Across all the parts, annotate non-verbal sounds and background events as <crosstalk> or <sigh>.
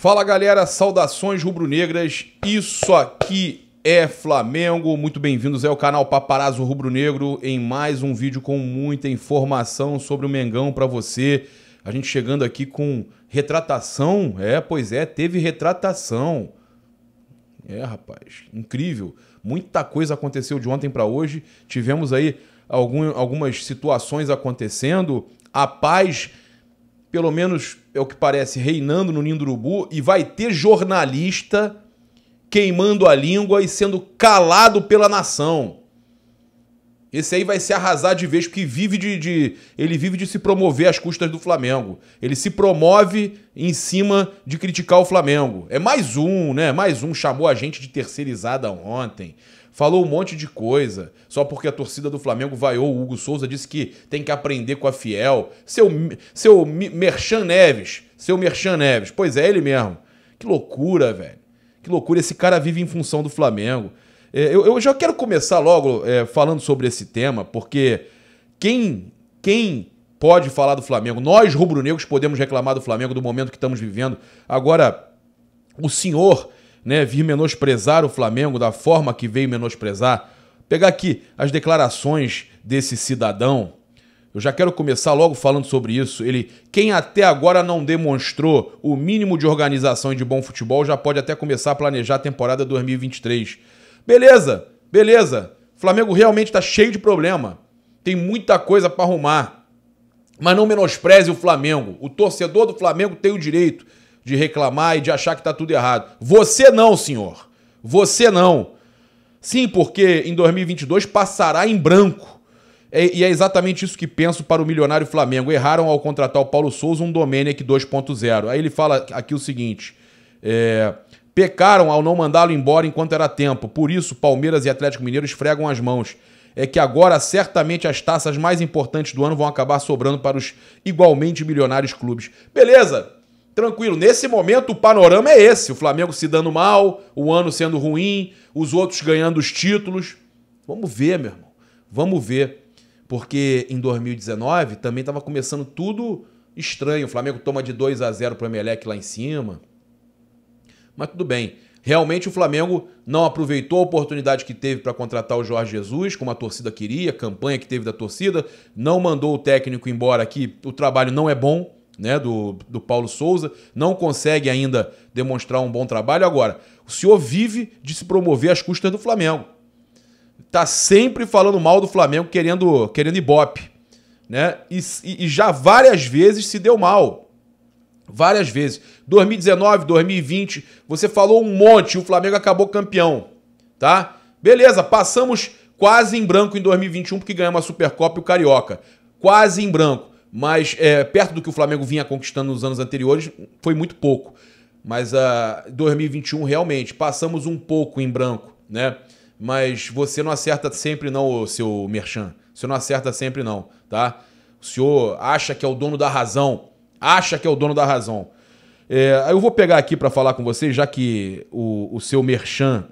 Fala galera, saudações rubro-negras. Isso aqui é Flamengo. Muito bem-vindos ao canal Paparazzo Rubro-Negro em mais um vídeo com muita informação sobre o Mengão para você. A gente chegando aqui com retratação. É, pois é, teve retratação. É, rapaz, incrível. Muita coisa aconteceu de ontem para hoje. Tivemos aí algum, algumas situações acontecendo. A paz pelo menos é o que parece, reinando no ninho do urubu e vai ter jornalista queimando a língua e sendo calado pela nação. Esse aí vai se arrasar de vez, porque vive de, de, ele vive de se promover às custas do Flamengo. Ele se promove em cima de criticar o Flamengo. É mais um, né? Mais um. Chamou a gente de terceirizada ontem. Falou um monte de coisa, só porque a torcida do Flamengo vaiou o Hugo Souza, disse que tem que aprender com a Fiel. Seu, seu Merchan Neves, seu Merchan Neves, pois é, ele mesmo. Que loucura, velho. Que loucura, esse cara vive em função do Flamengo. É, eu, eu, já quero começar logo é, falando sobre esse tema, porque quem, quem pode falar do Flamengo? Nós, rubro-negros, podemos reclamar do Flamengo do momento que estamos vivendo. Agora, o senhor né, vir menosprezar o Flamengo da forma que veio menosprezar. Pegar aqui as declarações desse cidadão. Eu já quero começar logo falando sobre isso. Ele, quem até agora não demonstrou o mínimo de organização e de bom futebol, já pode até começar a planejar a temporada 2023. Beleza, beleza. Flamengo realmente está cheio de problema. Tem muita coisa para arrumar. Mas não menospreze o Flamengo. O torcedor do Flamengo tem o direito de reclamar e de achar que está tudo errado. Você não, senhor. Você não. Sim, porque em 2022 passará em branco. É, e é exatamente isso que penso para o milionário Flamengo. Erraram ao contratar o Paulo Souza um Domenic 2.0. Aí ele fala aqui o seguinte: é, pecaram ao não mandá-lo embora enquanto era tempo. Por isso, Palmeiras e Atlético Mineiro esfregam as mãos. É que agora certamente as taças mais importantes do ano vão acabar sobrando para os igualmente milionários clubes. Beleza, tranquilo. Nesse momento, o panorama é esse: o Flamengo se dando mal, o ano sendo ruim, os outros ganhando os títulos. Vamos ver, meu irmão. Vamos ver. Porque em 2019 também estava começando tudo estranho. O Flamengo toma de 2 a 0 para o Emelec lá em cima. Mas tudo bem. Realmente o Flamengo não aproveitou a oportunidade que teve para contratar o Jorge Jesus, como a torcida queria, a campanha que teve da torcida, não mandou o técnico embora aqui, o trabalho não é bom né, do, do Paulo Souza, não consegue ainda demonstrar um bom trabalho. Agora, o senhor vive de se promover às custas do Flamengo. Tá sempre falando mal do Flamengo, querendo, querendo ibope. Né? E, e já várias vezes se deu mal. Várias vezes. 2019, 2020, você falou um monte e o Flamengo acabou campeão. Tá? Beleza, passamos quase em branco em 2021 porque ganhamos a Supercopa e o Carioca. Quase em branco mas é, perto do que o Flamengo vinha conquistando nos anos anteriores, foi muito pouco. Mas a uh, 2021 realmente passamos um pouco em branco, né? Mas você não acerta sempre não, seu Merchan. Você não acerta sempre não, tá? O senhor acha que é o dono da razão, acha que é o dono da razão. É, eu vou pegar aqui para falar com vocês, já que o, o seu Merchan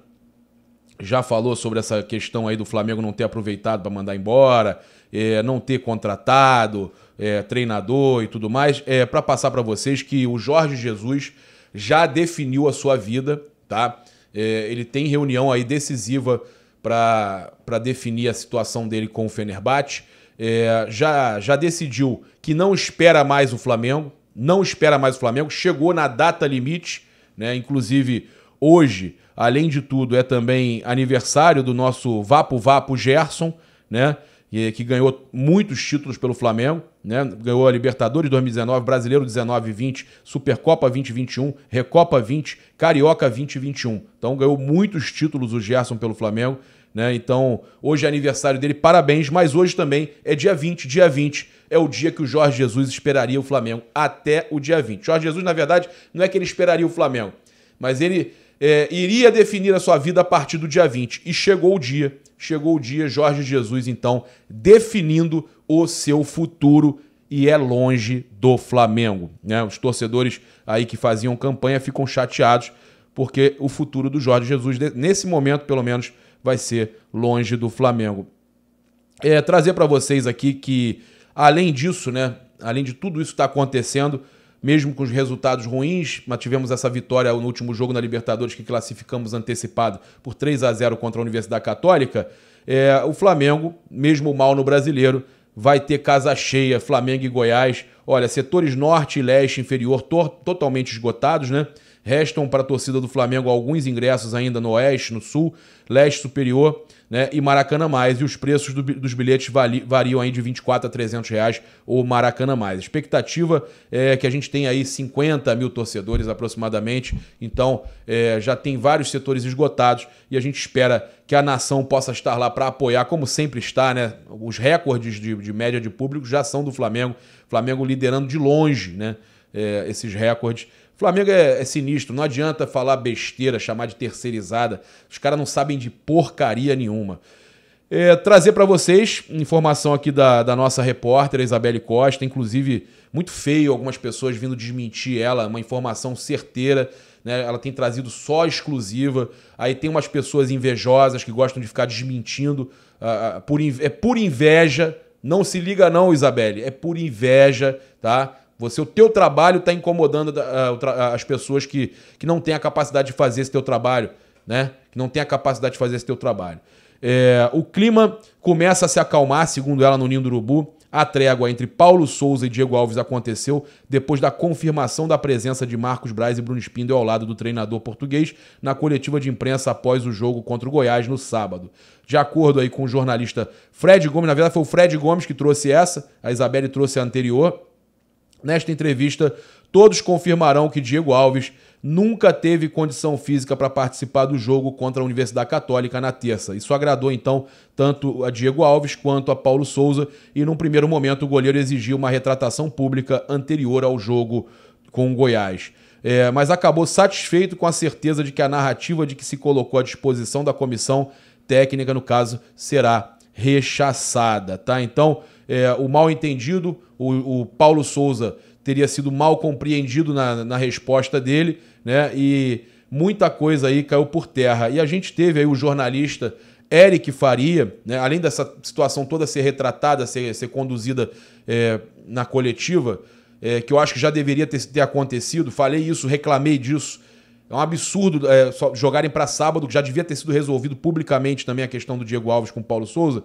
já falou sobre essa questão aí do Flamengo não ter aproveitado para mandar embora, é, não ter contratado, é, treinador e tudo mais, é para passar para vocês que o Jorge Jesus já definiu a sua vida, tá? É, ele tem reunião aí decisiva para definir a situação dele com o Fenerbahçe. É, já, já decidiu que não espera mais o Flamengo, não espera mais o Flamengo, chegou na data limite, né? Inclusive, hoje, além de tudo, é também aniversário do nosso Vapo Vapo Gerson, né? que ganhou muitos títulos pelo Flamengo, né? Ganhou a Libertadores 2019, Brasileiro 19 20, Supercopa 2021, Recopa 20, Carioca 2021. Então ganhou muitos títulos o Gerson pelo Flamengo, né? Então, hoje é aniversário dele, parabéns, mas hoje também é dia 20, dia 20 é o dia que o Jorge Jesus esperaria o Flamengo até o dia 20. Jorge Jesus, na verdade, não é que ele esperaria o Flamengo, mas ele é, iria definir a sua vida a partir do dia 20. E chegou o dia, chegou o dia, Jorge Jesus, então, definindo o seu futuro e é longe do Flamengo. Né? Os torcedores aí que faziam campanha ficam chateados porque o futuro do Jorge Jesus, nesse momento pelo menos, vai ser longe do Flamengo. É, trazer para vocês aqui que, além disso, né, além de tudo isso que está acontecendo, mesmo com os resultados ruins, mas tivemos essa vitória no último jogo na Libertadores que classificamos antecipado por 3 a 0 contra a Universidade Católica. É, o Flamengo, mesmo mal no brasileiro, vai ter casa cheia, Flamengo e Goiás. Olha, setores norte e leste inferior to totalmente esgotados, né? Restam para a torcida do Flamengo alguns ingressos ainda no oeste, no sul, leste superior né, e Maracanã Mais. E os preços do, dos bilhetes vali, variam aí de 24 a 300 reais o Maracanã Mais. Expectativa é que a gente tem aí 50 mil torcedores aproximadamente, então é, já tem vários setores esgotados e a gente espera que a nação possa estar lá para apoiar, como sempre está, né? Os recordes de, de média de público já são do Flamengo, Flamengo liderando de longe, né? é, esses recordes. Flamengo é, é, sinistro, não adianta falar besteira, chamar de terceirizada. Os caras não sabem de porcaria nenhuma. É, trazer para vocês informação aqui da, da nossa repórter, Isabelle Costa, inclusive muito feio algumas pessoas vindo desmentir ela, uma informação certeira. Né? Ela tem trazido só exclusiva. Aí tem umas pessoas invejosas que gostam de ficar desmentindo. Uh, por, é por inveja. Não se liga, não, Isabelle. É por inveja, tá? Você, o teu trabalho está incomodando ah, ah, as pessoas que, que não têm a capacidade de fazer esse teu trabalho, né? Que não tem a capacidade de fazer esse teu trabalho. É, o clima começa a se acalmar, segundo ela, no Ninho do Urubu. A trégua entre Paulo Souza e Diego Alves aconteceu depois da confirmação da presença de Marcos Braz e Bruno Spindel ao lado do treinador português na coletiva de imprensa após o jogo contra o Goiás no sábado. De acordo aí com o jornalista Fred Gomes, na verdade foi o Fred Gomes que trouxe essa, a Isabelle trouxe a anterior. Nesta entrevista, todos confirmarão que Diego Alves nunca teve condição física para participar do jogo contra a Universidade Católica na terça. Isso agradou então tanto a Diego Alves quanto a Paulo Souza e num primeiro momento o goleiro exigiu uma retratação pública anterior ao jogo com o Goiás. É, mas acabou satisfeito com a certeza de que a narrativa de que se colocou à disposição da comissão técnica, no caso, será rechaçada, tá? Então, é, o mal entendido, o, o, Paulo Souza teria sido mal compreendido na, na resposta dele, né? E muita coisa aí caiu por terra. E a gente teve aí o jornalista Eric Faria, né, além dessa situação toda ser retratada, ser, ser conduzida é, na coletiva, é, que eu acho que já deveria ter, ter, acontecido, falei isso, reclamei disso. É um absurdo é, jogarem para sábado, que já devia ter sido resolvido publicamente também a questão do Diego Alves com o Paulo Souza.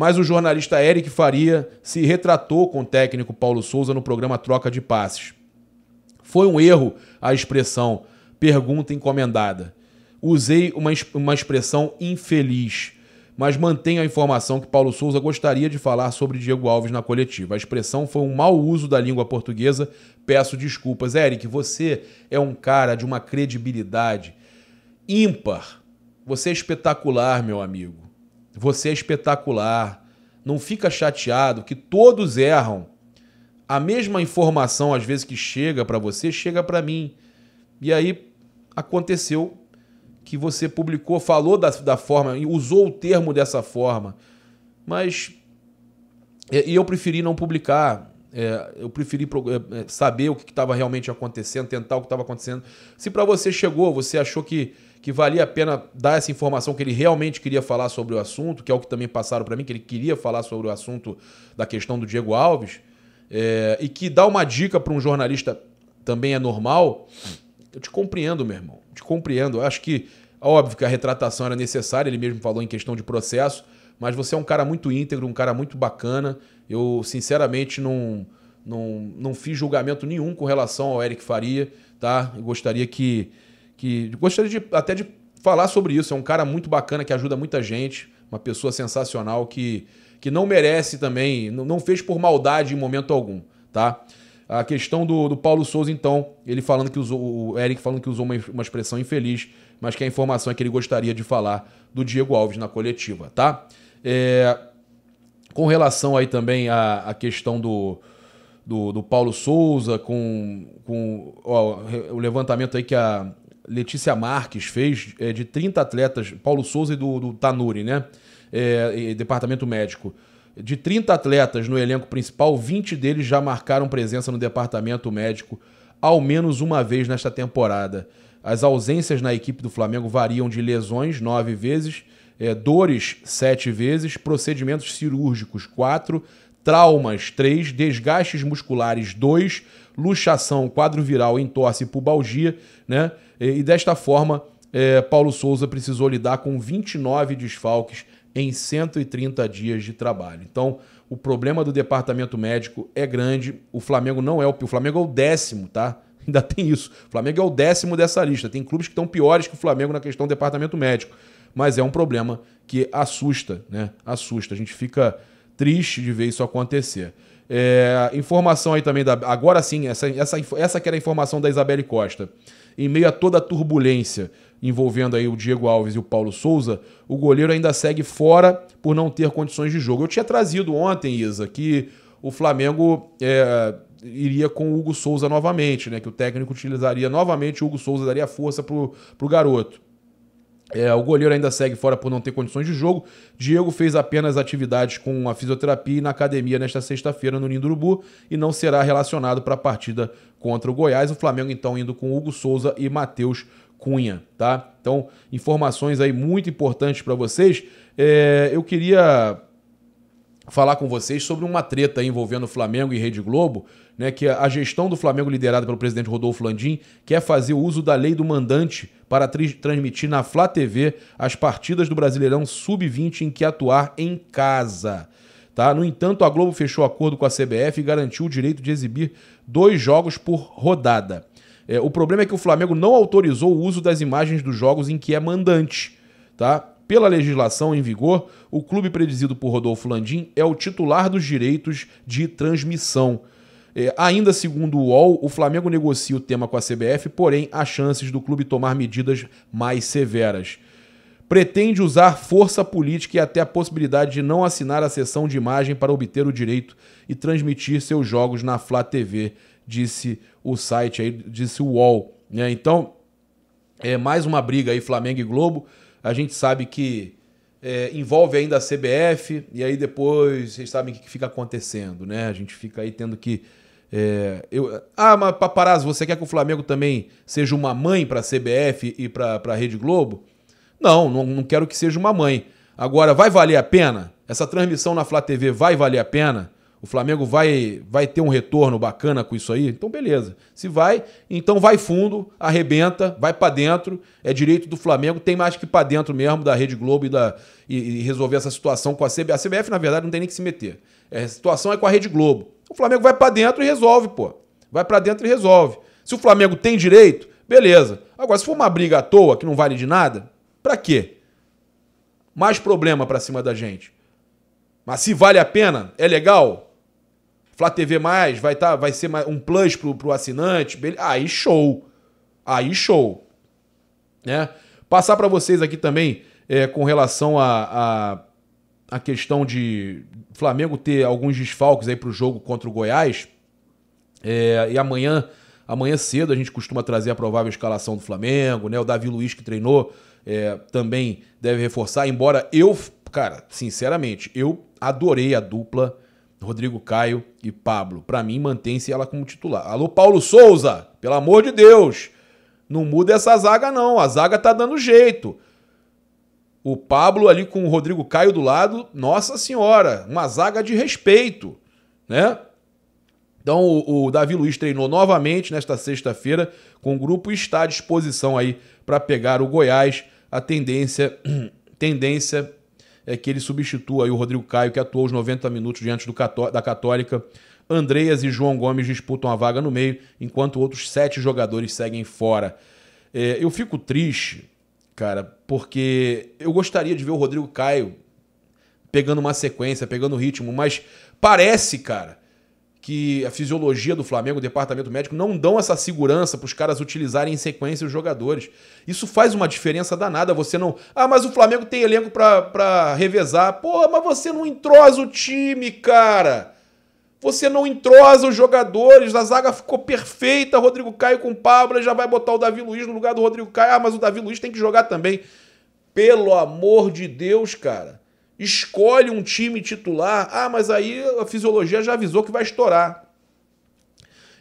Mas o jornalista Eric Faria se retratou com o técnico Paulo Souza no programa Troca de Passes. Foi um erro a expressão pergunta encomendada. Usei uma, uma expressão infeliz, mas mantenho a informação que Paulo Souza gostaria de falar sobre Diego Alves na coletiva. A expressão foi um mau uso da língua portuguesa. Peço desculpas. Eric, você é um cara de uma credibilidade ímpar. Você é espetacular, meu amigo. Você é espetacular. Não fica chateado que todos erram. A mesma informação às vezes que chega para você chega para mim. E aí aconteceu que você publicou, falou da, da forma, usou o termo dessa forma, mas e eu preferi não publicar. É, eu preferi é, é, saber o que estava realmente acontecendo, tentar o que estava acontecendo. Se para você chegou, você achou que que valia a pena dar essa informação que ele realmente queria falar sobre o assunto, que é o que também passaram para mim, que ele queria falar sobre o assunto da questão do Diego Alves, é, e que dá uma dica para um jornalista também é normal. Eu te compreendo, meu irmão, te compreendo. Eu acho que, óbvio que a retratação era necessária, ele mesmo falou em questão de processo, mas você é um cara muito íntegro, um cara muito bacana. Eu, sinceramente, não, não, não fiz julgamento nenhum com relação ao Eric Faria, tá? Eu gostaria que que gostaria de, até de falar sobre isso. É um cara muito bacana que ajuda muita gente, uma pessoa sensacional que, que não merece também, não fez por maldade em momento algum, tá? A questão do, do Paulo Souza, então, ele falando que usou, o Eric falando que usou uma, uma expressão infeliz, mas que a informação é que ele gostaria de falar do Diego Alves na coletiva, tá? É, com relação aí também à, à questão do, do, do, Paulo Souza, com, com ó, o levantamento aí que a, Letícia Marques fez é, de 30 atletas, Paulo Souza e do, do Tanuri, né? É, departamento médico. De 30 atletas no elenco principal, 20 deles já marcaram presença no departamento médico ao menos uma vez nesta temporada. As ausências na equipe do Flamengo variam de lesões, 9 vezes, é, dores, 7 vezes, procedimentos cirúrgicos, 4, traumas, 3, desgastes musculares, 2, luxação quadro viral, entorse e pubalgia, né? E desta forma, é, Paulo Souza precisou lidar com 29 desfalques em 130 dias de trabalho. Então, o problema do departamento médico é grande. O Flamengo não é o. O Flamengo é o décimo, tá? <laughs> Ainda tem isso. O Flamengo é o décimo dessa lista. Tem clubes que estão piores que o Flamengo na questão do departamento médico. Mas é um problema que assusta, né? Assusta. A gente fica triste de ver isso acontecer. É, informação aí também da. Agora sim, essa, essa, essa que era a informação da Isabelle Costa. Em meio a toda a turbulência envolvendo aí o Diego Alves e o Paulo Souza, o goleiro ainda segue fora por não ter condições de jogo. Eu tinha trazido ontem, Isa, que o Flamengo é, iria com o Hugo Souza novamente, né? Que o técnico utilizaria novamente o Hugo Souza, daria força pro, pro garoto. É, o goleiro ainda segue fora por não ter condições de jogo. Diego fez apenas atividades com a fisioterapia e na academia nesta sexta-feira no Nindurubu e não será relacionado para a partida contra o Goiás. O Flamengo então indo com Hugo Souza e Matheus Cunha, tá? Então, informações aí muito importantes para vocês. É, eu queria falar com vocês sobre uma treta envolvendo o Flamengo e Rede Globo, né, que a gestão do Flamengo liderada pelo presidente Rodolfo Landim quer fazer o uso da lei do mandante para transmitir na Flá TV as partidas do Brasileirão Sub-20 em que atuar em casa. Tá? No entanto, a Globo fechou acordo com a CBF e garantiu o direito de exibir dois jogos por rodada. É, o problema é que o Flamengo não autorizou o uso das imagens dos jogos em que é mandante. Tá? Pela legislação em vigor, o clube presidido por Rodolfo Landim é o titular dos direitos de transmissão. É, ainda segundo o UOL, o Flamengo negocia o tema com a CBF, porém há chances do clube tomar medidas mais severas. Pretende usar força política e até a possibilidade de não assinar a sessão de imagem para obter o direito e transmitir seus jogos na Flá TV, disse o site aí, disse o UOL. Né? Então, é mais uma briga aí Flamengo e Globo. A gente sabe que é, envolve ainda a CBF, e aí depois vocês sabem o que fica acontecendo, né? A gente fica aí tendo que é, eu, ah, mas paparazzo, você quer que o Flamengo também seja uma mãe para a CBF e para a Rede Globo? Não, não, não, quero que seja uma mãe. Agora, vai valer a pena? Essa transmissão na Flá TV vai valer a pena? O Flamengo vai, vai ter um retorno bacana com isso aí? Então, beleza. Se vai, então vai fundo, arrebenta, vai para dentro. É direito do Flamengo, tem mais que para dentro mesmo da Rede Globo e, da, e, e resolver essa situação com a CBF. A CBF, na verdade, não tem nem que se meter. É, a situação é com a Rede Globo. O Flamengo vai para dentro e resolve, pô. Vai para dentro e resolve. Se o Flamengo tem direito, beleza. Agora, se for uma briga à toa que não vale de nada, para quê? Mais problema para cima da gente. Mas se vale a pena, é legal. Flá TV mais, vai tá, vai ser um plus pro, pro assinante, aí show. Aí show. Né? Passar para vocês aqui também é, com relação a, a a questão de Flamengo ter alguns desfalques aí para o jogo contra o Goiás. É, e amanhã, amanhã cedo, a gente costuma trazer a provável escalação do Flamengo, né? O Davi Luiz que treinou é, também deve reforçar, embora eu, cara, sinceramente, eu adorei a dupla Rodrigo Caio e Pablo. Para mim, mantém-se ela como titular. Alô, Paulo Souza, pelo amor de Deus! Não muda essa zaga, não. A zaga tá dando jeito. O Pablo ali com o Rodrigo Caio do lado, nossa senhora, uma zaga de respeito, né? Então o, o Davi Luiz treinou novamente nesta sexta-feira com o grupo e está à disposição aí para pegar o Goiás. A tendência, <clears throat> tendência é que ele substitua aí o Rodrigo Caio, que atuou os 90 minutos diante do, da Católica. Andreas e João Gomes disputam a vaga no meio, enquanto outros sete jogadores seguem fora. É, eu fico triste cara, porque eu gostaria de ver o Rodrigo Caio pegando uma sequência, pegando ritmo, mas parece, cara, que a fisiologia do Flamengo, o departamento médico, não dão essa segurança para os caras utilizarem em sequência os jogadores. Isso faz uma diferença danada. Você não. Ah, mas o Flamengo tem elenco para revezar. Pô, mas você não entrosa o time, cara. Você não entrosa os jogadores, a zaga ficou perfeita, Rodrigo Caio com Pablo, já vai botar o Davi Luiz no lugar do Rodrigo Caio. Ah, mas o Davi Luiz tem que jogar também. Pelo amor de Deus, cara. Escolhe um time titular. Ah, mas aí a fisiologia já avisou que vai estourar.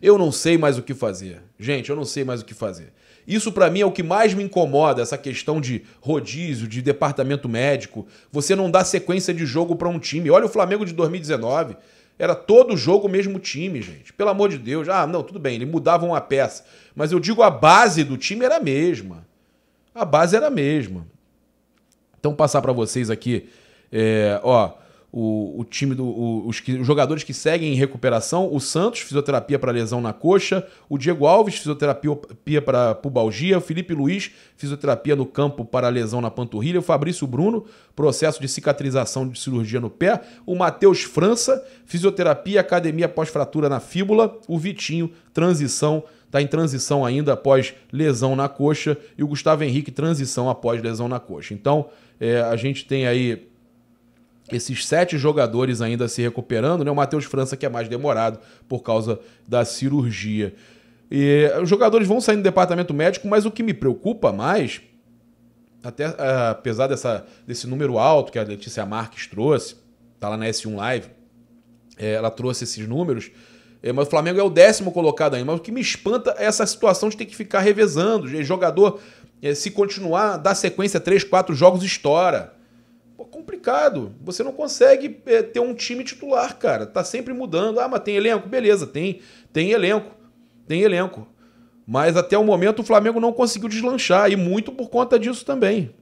Eu não sei mais o que fazer. Gente, eu não sei mais o que fazer. Isso para mim é o que mais me incomoda, essa questão de rodízio, de departamento médico. Você não dá sequência de jogo para um time. Olha o Flamengo de 2019. Era todo jogo o mesmo time, gente. Pelo amor de Deus. Ah, não, tudo bem, ele mudava uma peça. Mas eu digo, a base do time era a mesma. A base era a mesma. Então, passar para vocês aqui, é, ó o, o time do, o, os, os, jogadores que seguem em recuperação, o Santos, fisioterapia para lesão na coxa, o Diego Alves, fisioterapia para pubalgia, o Felipe Luiz, fisioterapia no campo para lesão na panturrilha, o Fabrício Bruno, processo de cicatrização de cirurgia no pé, o Matheus França, fisioterapia, academia pós-fratura na fíbula, o Vitinho, transição está em transição ainda após lesão na coxa, e o Gustavo Henrique, transição após lesão na coxa. Então, é, a gente tem aí esses sete jogadores ainda se recuperando, né? O Matheus França, que é mais demorado por causa da cirurgia. E, os jogadores vão sair do departamento médico, mas o que me preocupa mais, até ah, apesar dessa, desse número alto que a Letícia Marques trouxe, tá lá na S1 Live, é, ela trouxe esses números. É, mas o Flamengo é o décimo colocado ainda. Mas o que me espanta é essa situação de ter que ficar revezando. Jogador, é, se continuar, dá sequência, três, quatro jogos, estoura complicado. Você não consegue é, ter um time titular, cara. Tá sempre mudando. Ah, mas tem elenco? Beleza, tem, tem elenco. Tem elenco. Mas até o momento o Flamengo não conseguiu deslanchar e muito por conta disso também.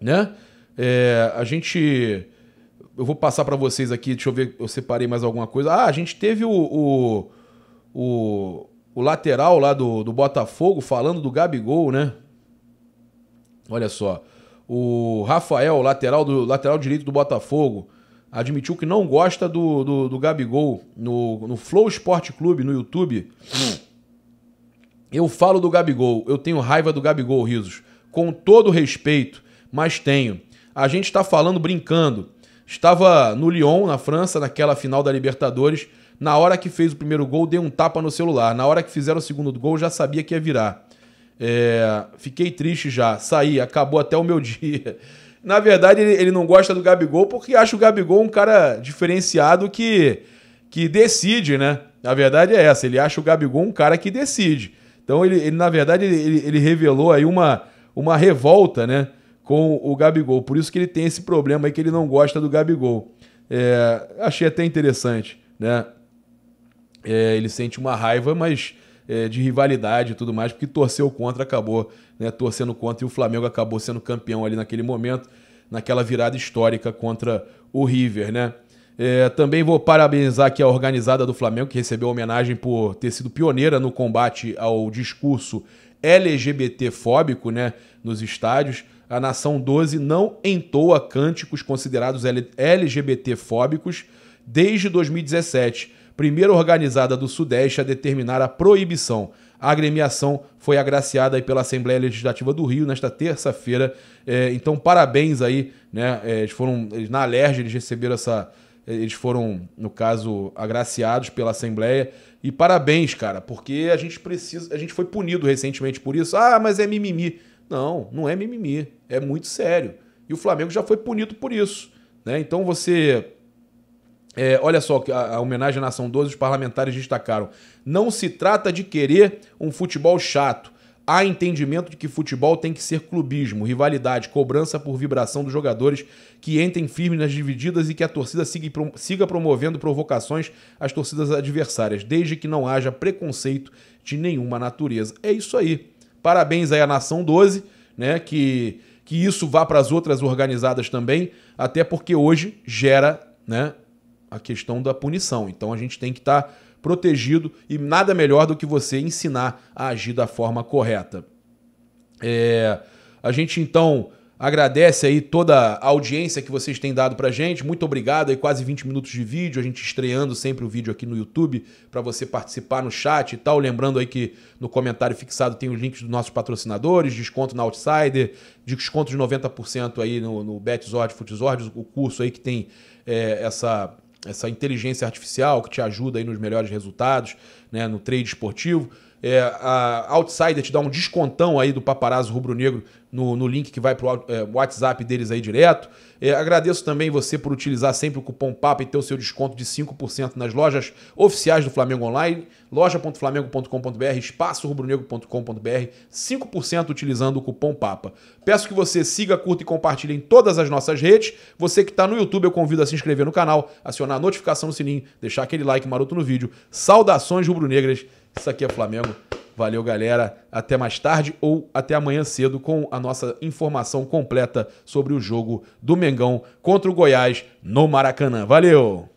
Né? É, a gente. Eu vou passar para vocês aqui, deixa eu ver, eu separei mais alguma coisa. Ah, a gente teve o. o, o, o lateral lá do, do Botafogo falando do Gabigol, né? Olha só. O Rafael, lateral, do, lateral direito do Botafogo, admitiu que não gosta do, do, do Gabigol no, no Flow Sport Clube, no YouTube. Eu falo do Gabigol, eu tenho raiva do Gabigol, risos. Com todo respeito, mas tenho. A gente está falando brincando. Estava no Lyon, na França, naquela final da Libertadores. Na hora que fez o primeiro gol, dei um tapa no celular. Na hora que fizeram o segundo gol, já sabia que ia virar. É, fiquei triste já, saí, acabou até o meu <laughs> dia. Na verdade, ele, ele, não gosta do Gabigol porque acha o Gabigol um cara diferenciado que, que decide, né? Na verdade é essa, ele acha o Gabigol um cara que decide. Então, ele, ele na verdade, ele, ele revelou aí uma, uma revolta, né? Com o Gabigol. Por isso que ele tem esse problema aí que ele não gosta do Gabigol. É, achei até interessante, né? É, ele sente uma raiva, mas é, de rivalidade e tudo mais, porque torceu contra, acabou né, torcendo contra e o Flamengo acabou sendo campeão ali naquele momento, naquela virada histórica contra o River, né? É, também vou parabenizar aqui a organizada do Flamengo, que recebeu homenagem por ter sido pioneira no combate ao discurso LGBT-fóbico né, nos estádios. A Nação 12 não entoa cânticos considerados LGBT-fóbicos desde 2017, primeira organizada do Sudeste a determinar a proibição. A agremiação foi agraciada pela Assembleia Legislativa do Rio nesta terça-feira. É, então, parabéns aí, né? É, eles foram. Eles, na Alerj, eles receberam essa. Eles foram, no caso, agraciados pela Assembleia. E parabéns, cara, porque a gente precisa. A gente foi punido recentemente por isso. Ah, mas é mimimi. Não, não é mimimi. É muito sério. E o Flamengo já foi punido por isso. Né? Então você é, olha só a, a homenagem à Nação 12, os parlamentares destacaram. Não se trata de querer um futebol chato. Há entendimento de que futebol tem que ser clubismo, rivalidade, cobrança por vibração dos jogadores que entrem firmes nas divididas e que a torcida siga promovendo provocações às torcidas adversárias, desde que não haja preconceito de nenhuma natureza. É isso aí. Parabéns aí à Nação 12, né? Que, que isso vá para as outras organizadas também, até porque hoje gera né, a questão da punição. Então a gente tem que estar tá protegido e nada melhor do que você ensinar a agir da forma correta. É, a gente então agradece aí toda a audiência que vocês têm dado pra gente. Muito obrigado aí, quase 20 minutos de vídeo, a gente estreando sempre o vídeo aqui no YouTube para você participar no chat e tal. Lembrando aí que no comentário fixado tem os links dos nossos patrocinadores, desconto na Outsider, desconto de 90% aí no, no BetZord, FutzOrd, o curso aí que tem é, essa essa inteligência artificial que te ajuda aí nos melhores resultados, né, no trade esportivo. É, a Outsider te dá um descontão aí do Paparazzo Rubro Negro no, no link que vai pro é, WhatsApp deles aí direto. É, agradeço também você por utilizar sempre o cupom PAPA e ter o seu desconto de 5% nas lojas oficiais do Flamengo Online, loja.flamengo.com.br, espaço rubronegro.com.br, 5% utilizando o cupom PAPA. Peço que você siga, curta e compartilhe em todas as nossas redes. Você que está no YouTube, eu convido a se inscrever no canal, acionar a notificação no sininho, deixar aquele like maroto no vídeo. Saudações rubro-negras! Isso aqui é Flamengo. Valeu, galera. Até mais tarde ou até amanhã cedo com a nossa informação completa sobre o jogo do Mengão contra o Goiás no Maracanã. Valeu!